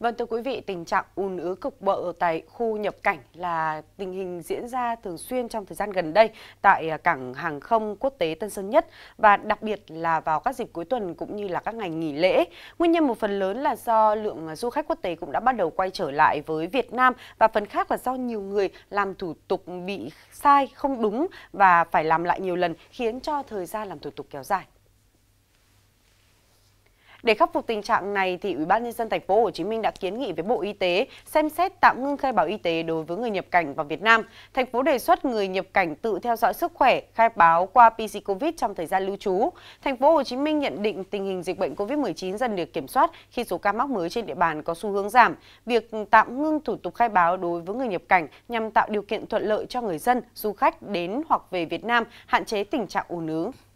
Vâng thưa quý vị, tình trạng ùn ứ cục bộ tại khu nhập cảnh là tình hình diễn ra thường xuyên trong thời gian gần đây tại à, cảng hàng không quốc tế Tân Sơn Nhất và đặc biệt là vào các dịp cuối tuần cũng như là các ngày nghỉ lễ. Nguyên nhân một phần lớn là do lượng à, du khách quốc tế cũng đã bắt đầu quay trở lại với Việt Nam và phần khác là do nhiều người làm thủ tục bị sai, không đúng và phải làm lại nhiều lần khiến cho thời gian làm thủ tục kéo dài. Để khắc phục tình trạng này thì Ủy ban nhân dân thành phố Hồ Chí Minh đã kiến nghị với Bộ Y tế xem xét tạm ngưng khai báo y tế đối với người nhập cảnh vào Việt Nam. Thành phố đề xuất người nhập cảnh tự theo dõi sức khỏe, khai báo qua PC Covid trong thời gian lưu trú. Thành phố Hồ Chí Minh nhận định tình hình dịch bệnh Covid-19 dần được kiểm soát khi số ca mắc mới trên địa bàn có xu hướng giảm. Việc tạm ngưng thủ tục khai báo đối với người nhập cảnh nhằm tạo điều kiện thuận lợi cho người dân, du khách đến hoặc về Việt Nam, hạn chế tình trạng ùn ứ.